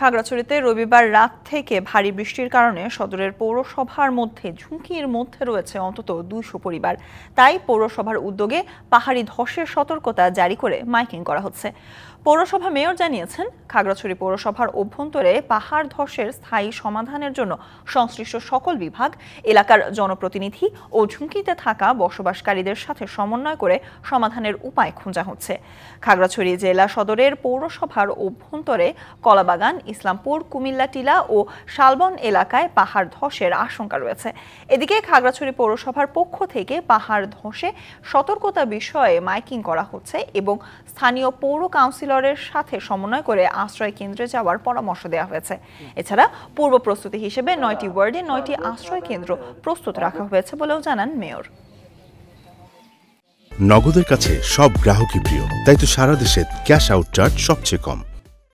খাগড়াছড়িতে রবিবার রাত থেকে ভারী বৃষ্টির কারণে সদরের পৌরসভার মধ্যে ঝুঁকির মধ্যে রয়েছে অন্তত দুইশো পরিবার তাই পৌরসভার উদ্যোগে পাহাড়ি ধসের সতর্কতা জারি করে মাইকিং করা হচ্ছে পৌরসভা মেয়র জানিয়েছেন খাগড়াছড়ি পৌরসভার অভ্যন্তরে পাহাড় ধসের স্থায়ী সমাধানের জন্য সংশ্লিষ্ট সকল বিভাগ এলাকার জনপ্রতিনিধি ও ঝুঁকিতে থাকা বসবাসকারীদের সাথে সমন্বয় করে সমাধানের উপায় খোঁজা হচ্ছে খাগড়াছড়ি জেলা সদরের পৌরসভার অভ্যন্তরে কলাবাগান ইসলামপুর কুমিল্লা টিলা ও শালবন এলাকায় পাহাড় ধসের আশঙ্কা রয়েছে এদিকে খাগড়াছড়ি পৌরসভার পক্ষ থেকে পাহাড় ধসে সতর্কতা বিষয়ে মাইকিং করা হচ্ছে এবং স্থানীয় পৌর কাউন্সিলরের সাথে সমন্বয় করে আশ্রয় কেন্দ্রে যাওয়ার পরামর্শ দেওয়া হয়েছে এছাড়া পূর্ব প্রস্তুতি হিসেবে নয়টি ওয়ার্ডে নয়টি আশ্রয় কেন্দ্র প্রস্তুত রাখা হয়েছে বলেও জানান মেয়র নগদের কাছে সব গ্রাহকই প্রিয় তাই তো সারা দেশে ক্যাশ আউট চার্জ সবচেয়ে কম